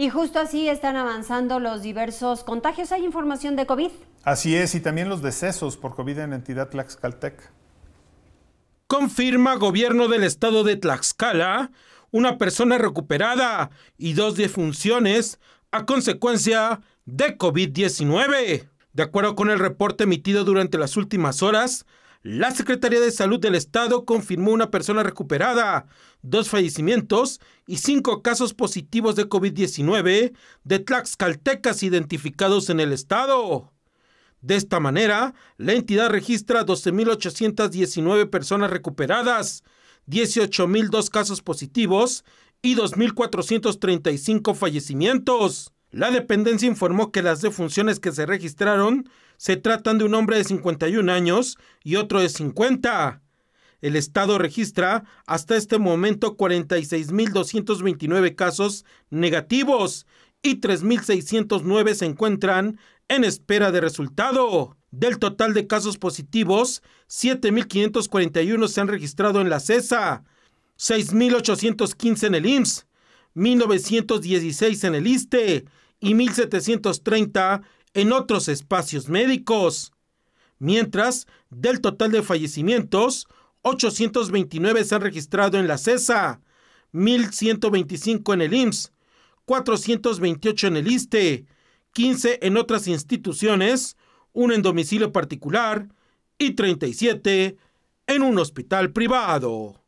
Y justo así están avanzando los diversos contagios. ¿Hay información de COVID? Así es, y también los decesos por COVID en la entidad Tlaxcaltec. Confirma gobierno del estado de Tlaxcala una persona recuperada y dos defunciones a consecuencia de COVID-19. De acuerdo con el reporte emitido durante las últimas horas, la Secretaría de Salud del Estado confirmó una persona recuperada, dos fallecimientos y cinco casos positivos de COVID-19 de Tlaxcaltecas identificados en el Estado. De esta manera, la entidad registra 12.819 personas recuperadas, 18.002 casos positivos y 2.435 fallecimientos. La dependencia informó que las defunciones que se registraron se tratan de un hombre de 51 años y otro de 50. El Estado registra hasta este momento 46.229 casos negativos y 3.609 se encuentran en espera de resultado. Del total de casos positivos, 7.541 se han registrado en la e CESA, 6.815 en el IMSS, 1916 en el ISTE y 1730 en otros espacios médicos. Mientras, del total de fallecimientos, 829 se han registrado en la CESA, 1125 en el IMSS, 428 en el ISTE, 15 en otras instituciones, 1 en domicilio particular y 37 en un hospital privado.